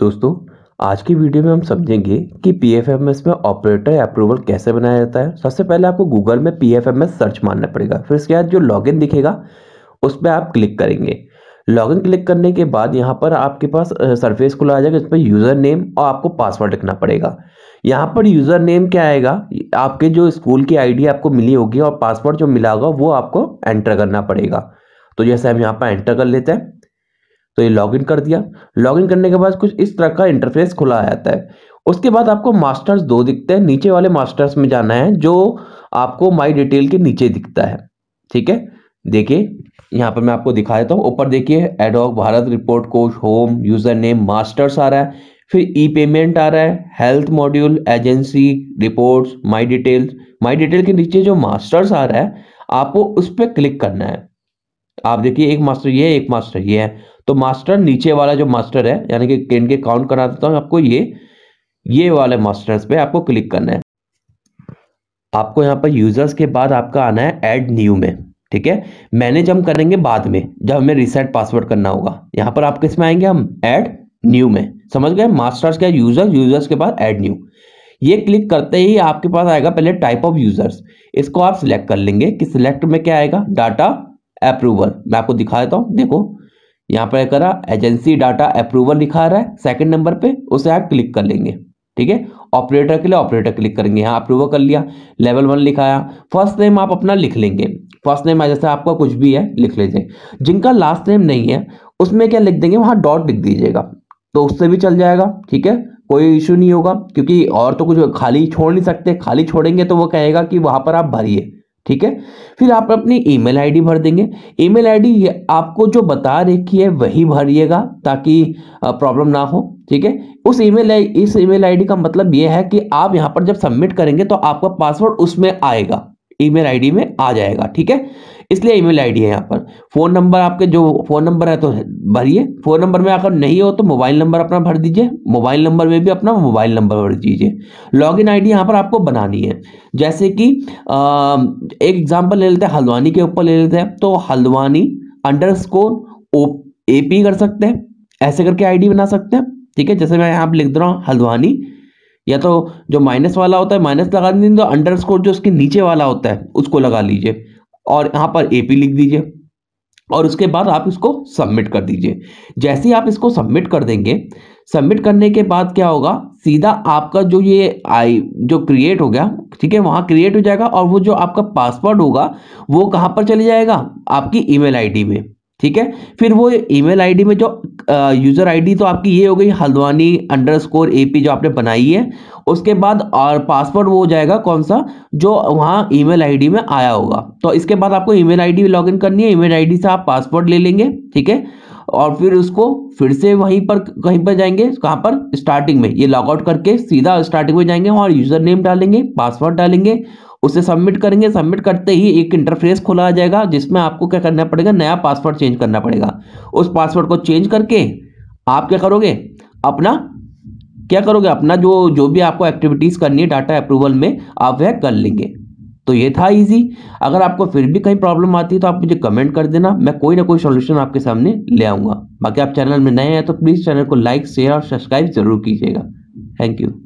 दोस्तों आज की वीडियो में हम समझेंगे कि पी में ऑपरेटर अप्रूवल कैसे बनाया जाता है सबसे पहले आपको गूगल में पी सर्च मारना पड़ेगा फिर इसके बाद जो लॉगिन दिखेगा उस पर आप क्लिक करेंगे लॉगिन क्लिक करने के बाद यहाँ पर आपके पास सरफेस खुला आ जाएगा इस पर यूज़र नेम और आपको पासवर्ड लिखना पड़ेगा यहाँ पर यूज़र नेम क्या आएगा आपके जो स्कूल की आईडी आपको मिली होगी और पासवर्ड जो मिला होगा वो आपको एंटर करना पड़ेगा तो जैसे हम यहाँ पर एंटर कर लेते हैं तो ये लॉगिन कर दिया लॉगिन करने के बाद कुछ इस तरह का इंटरफेस खुला जाता है उसके बाद आपको मास्टर्स दो दिखते हैं नीचे वाले मास्टर्स में जाना है जो आपको माई डिटेल के नीचे दिखता है ठीक है देखिए यहाँ पर मैं आपको दिखा देता हूँ ऊपर देखिए ad hoc Bharat report coach home user name masters आ रहा है फिर ई पेमेंट आ रहा है health module agency reports my details my detail के नीचे जो मास्टर्स आ रहा है आपको उस पर क्लिक करना है आप देखिए एक मास्टर ये एक मास्टर ये है तो मास्टर नीचे वाला जो मास्टर है यानी कि गेंद के काउंट करा देता हूँ आपको ये ये वाले मास्टर्स पे आपको क्लिक करना है आपको यहाँ पर यूजर्स के बाद आपका आना है एड न्यू में ठीक है मैनेज हम करेंगे बाद में जब हमें रिसेट पासवर्ड करना होगा यहाँ पर आप किस में आएंगे हम एड न्यू में समझ गए मास्टर्स क्या यूजर्स यूजर्स के बाद एड न्यू ये क्लिक करते ही आपके पास आएगा पहले टाइप ऑफ यूजर्स इसको आप सिलेक्ट कर लेंगे कि सिलेक्ट में क्या आएगा डाटा अप्रूवल मैं आपको दिखा देता हूँ देखो यहाँ पर करा एजेंसी डाटा अप्रूवल लिखा आ रहा है सेकंड नंबर पे उसे आप क्लिक कर लेंगे ठीक है ऑपरेटर के लिए ऑपरेटर क्लिक करेंगे यहाँ अप्रूवल कर लिया लेवल वन लिखाया फर्स्ट नेम आप अपना लिख लेंगे फर्स्ट नेम जैसे आपका कुछ भी है लिख लीजिए जिनका लास्ट नेम नहीं है उसमें क्या लिख देंगे वहाँ डॉट लिख दीजिएगा तो उससे भी चल जाएगा ठीक है कोई इशू नहीं होगा क्योंकि और तो कुछ खाली छोड़ नहीं सकते खाली छोड़ेंगे तो वो कहेगा कि वहाँ पर आप भरिए ठीक है फिर आप अपनी ईमेल आईडी भर देंगे ईमेल आईडी ये आपको जो बता रखी है वही भरिएगा ताकि प्रॉब्लम ना हो ठीक है उस ईमेल इस ईमेल आईडी का मतलब ये है कि आप यहाँ पर जब सबमिट करेंगे तो आपका पासवर्ड उसमें आएगा ईमेल आईडी में आ जाएगा ठीक है इसलिए ईमेल आईडी है यहाँ पर फ़ोन नंबर आपके जो फ़ोन नंबर है तो भरिए फ़ोन नंबर में अगर नहीं हो तो मोबाइल नंबर अपना भर दीजिए मोबाइल नंबर में भी अपना मोबाइल नंबर भर दीजिए लॉगिन आईडी यहाँ पर आपको बनानी है जैसे कि एक एग्जाम्पल ले लेते हैं हल्द्वानी के ऊपर ले लेते हैं तो Haldwani underscore A P कर सकते हैं ऐसे करके आईडी बना सकते हैं ठीक है जैसे मैं यहाँ लिख दे रहा हूँ हल्द्वानी या तो जो माइनस वाला होता है माइनस लगा दीजिए तो अंडर स्कोर जो उसके नीचे वाला होता है उसको लगा लीजिए और यहाँ पर ए पी लिख दीजिए और उसके बाद आप इसको सबमिट कर दीजिए जैसे ही आप इसको सबमिट कर देंगे सबमिट करने के बाद क्या होगा सीधा आपका जो ये आई जो क्रिएट हो गया ठीक है वहाँ क्रिएट हो जाएगा और वो जो आपका पासवर्ड होगा वो कहाँ पर चले जाएगा आपकी ईमेल आईडी में ठीक है फिर वो ईमेल आईडी में जो यूज़र आईडी तो आपकी ये हो गई हल्द्वानी अंडर स्कोर ए जो आपने बनाई है उसके बाद और पासवर्ड वो हो जाएगा कौन सा जो वहाँ ईमेल आईडी में आया होगा तो इसके बाद आपको ईमेल आईडी लॉग लॉगिन करनी है ईमेल आईडी से आप पासवर्ड ले लेंगे ठीक है और फिर उसको फिर से वहीं पर कहीं पर जाएंगे कहाँ पर स्टार्टिंग में ये लॉगआउट करके सीधा स्टार्टिंग में जाएंगे वहाँ यूज़र नेम डालेंगे पासवर्ड डालेंगे उसे सबमिट करेंगे सबमिट करते ही एक इंटरफेस खोला जाएगा जिसमें आपको क्या करना पड़ेगा नया पासवर्ड चेंज करना पड़ेगा उस पासवर्ड को चेंज करके आप क्या करोगे अपना क्या करोगे अपना जो जो भी आपको एक्टिविटीज़ करनी है डाटा अप्रूवल में आप वह कर लेंगे तो ये था इजी अगर आपको फिर भी कहीं प्रॉब्लम आती है तो आप मुझे कमेंट कर देना मैं कोई ना कोई सॉल्यूशन आपके सामने ले आऊँगा बाकी आप चैनल में नए हैं तो प्लीज़ चैनल को लाइक शेयर और सब्सक्राइब जरूर कीजिएगा थैंक यू